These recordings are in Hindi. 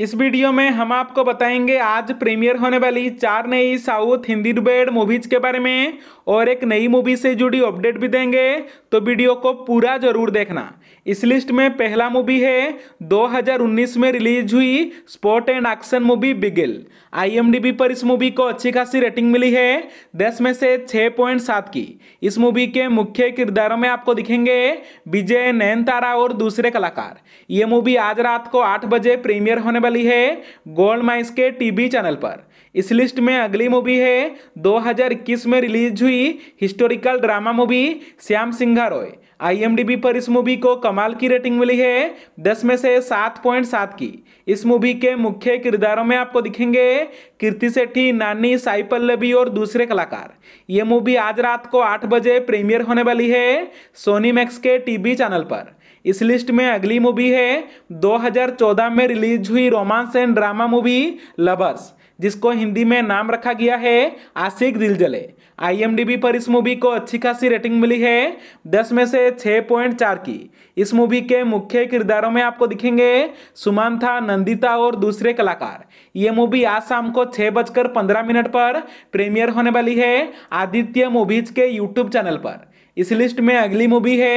इस वीडियो में हम आपको बताएंगे आज प्रीमियर होने वाली चार नई साउथ हिंदी डुबेड मूवीज के बारे में और एक नई मूवी से जुड़ी अपडेट भी देंगे तो वीडियो को पूरा जरूर देखना इस लिस्ट में पहला मूवी है 2019 में रिलीज हुई sport and action movie Bigil IMDb पर इस मूवी को अच्छी खासी रेटिंग मिली है दस में से छः पॉइंट सात की इस मूवी के मुख्य किरदारों में आपको दिखेंगे विजय नयनतारा और दूसरे कलाकार ये मूवी आज रात को आठ बजे प्रीमियर होने वाली है गोल्ड माइंस के टीवी चैनल पर इस लिस्ट में अगली मूवी है 2021 में रिलीज हुई historical drama movie Shyam Singha Roy आई पर इस मूवी को कमाल की रेटिंग मिली है दस में से सात पॉइंट सात की इस मूवी के मुख्य किरदारों में आपको दिखेंगे कीर्ति सेठी नानी साई पल्लवी और दूसरे कलाकार ये मूवी आज रात को आठ बजे प्रीमियर होने वाली है सोनी मैक्स के टीवी चैनल पर इस लिस्ट में अगली मूवी है 2014 में रिलीज हुई romance and drama movie lovers जिसको हिंदी में नाम रखा गया है आशिक दिल जले आईएमडीबी पर इस मूवी को अच्छी खासी रेटिंग मिली है दस में से छः पॉइंट चार की इस मूवी के मुख्य किरदारों में आपको दिखेंगे सुमांथा नंदिता और दूसरे कलाकार ये मूवी आज शाम को छः बजकर पंद्रह मिनट पर प्रीमियर होने वाली है आदित्य मूवीज के यूट्यूब चैनल पर इस लिस्ट में अगली मूवी है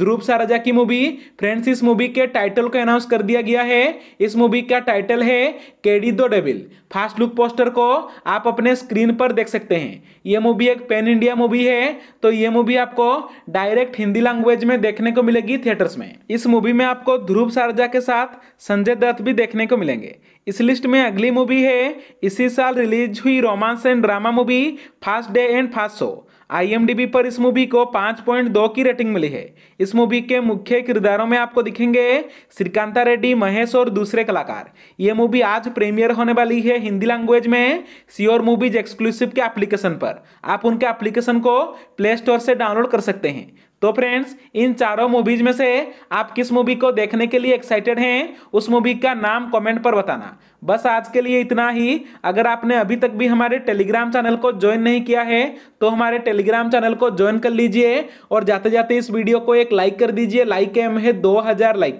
ध्रुव साराजा की मूवी फ्रेंड्स इस मूवी के टाइटल को अनाउंस कर दिया गया है इस मूवी का टाइटल है केडी दो डेविल फास्ट लुक पोस्टर को आप अपने स्क्रीन पर देख सकते हैं ये मूवी एक पेन इंडिया मूवी है तो ये मूवी आपको डायरेक्ट हिंदी लैंग्वेज में देखने को मिलेगी थिएटर्स में इस मूवी में आपको ध्रुव सारजा के साथ संजय दत्त भी देखने को मिलेंगे इस लिस्ट में अगली मूवी है इसी साल रिलीज हुई romance and drama movie first day and first show IMDb पर इस मूवी को 5.2 की रेटिंग मिली है इस मूवी के मुख्य किरदारों में आपको दिखेंगे श्रीकांता रेड्डी महेश और दूसरे कलाकार ये मूवी आज प्रीमियर होने वाली है हिंदी लैंग्वेज में सियोर मूवीज एक्सक्लूसिव के एप्लीकेशन पर आप उनके एप्लीकेशन को प्ले स्टोर से डाउनलोड कर सकते हैं तो फ्रेंड्स इन चारों मूवीज में से आप किस मूवी को देखने के लिए एक्साइटेड हैं उस मूवी का नाम कमेंट पर बताना बस आज के लिए इतना ही अगर आपने अभी तक भी हमारे टेलीग्राम चैनल को ज्वाइन नहीं किया है तो हमारे टेलीग्राम चैनल को ज्वाइन कर लीजिए और जाते जाते इस वीडियो को एक लाइक कर दीजिए लाइक एम है दो हजार लाइक